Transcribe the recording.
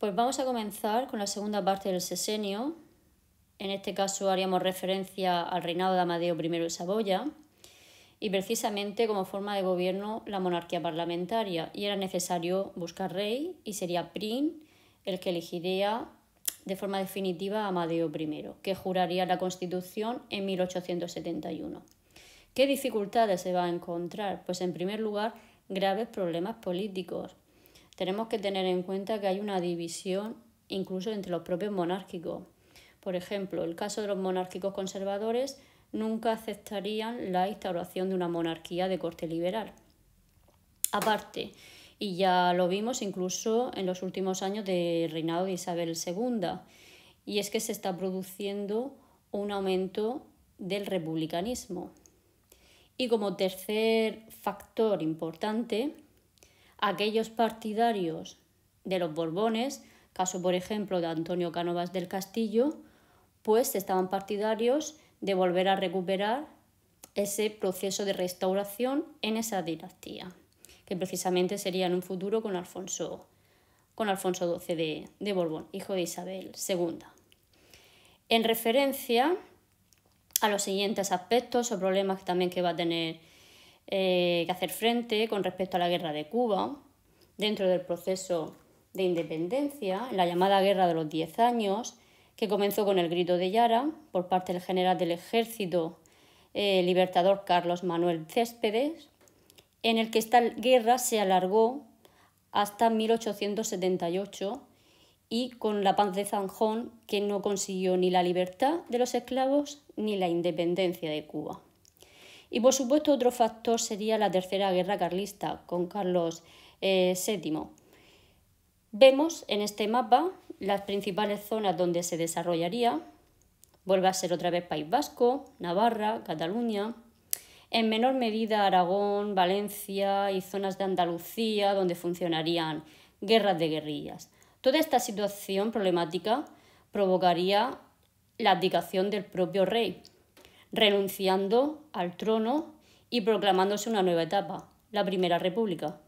Pues vamos a comenzar con la segunda parte del sesenio. En este caso haríamos referencia al reinado de Amadeo I de Saboya y precisamente como forma de gobierno la monarquía parlamentaria y era necesario buscar rey y sería Prin el que elegiría de forma definitiva a Amadeo I, que juraría la constitución en 1871. ¿Qué dificultades se va a encontrar? Pues en primer lugar graves problemas políticos tenemos que tener en cuenta que hay una división incluso entre los propios monárquicos. Por ejemplo, el caso de los monárquicos conservadores nunca aceptarían la instauración de una monarquía de corte liberal. Aparte, y ya lo vimos incluso en los últimos años del reinado de Isabel II, y es que se está produciendo un aumento del republicanismo. Y como tercer factor importante, aquellos partidarios de los Borbones, caso por ejemplo de Antonio Cánovas del Castillo, pues estaban partidarios de volver a recuperar ese proceso de restauración en esa dinastía, que precisamente sería en un futuro con Alfonso, con Alfonso XII de, de Borbón, hijo de Isabel II. En referencia a los siguientes aspectos o problemas también que va a tener eh, que hacer frente con respecto a la guerra de Cuba, dentro del proceso de independencia, en la llamada Guerra de los Diez Años, que comenzó con el grito de Yara por parte del general del ejército eh, libertador Carlos Manuel Céspedes, en el que esta guerra se alargó hasta 1878 y con la paz de Zanjón, que no consiguió ni la libertad de los esclavos ni la independencia de Cuba. Y por supuesto otro factor sería la Tercera Guerra Carlista con Carlos VII. Eh, Vemos en este mapa las principales zonas donde se desarrollaría. Vuelve a ser otra vez País Vasco, Navarra, Cataluña, en menor medida Aragón, Valencia y zonas de Andalucía donde funcionarían guerras de guerrillas. Toda esta situación problemática provocaría la abdicación del propio rey, renunciando al trono y proclamándose una nueva etapa, la Primera República.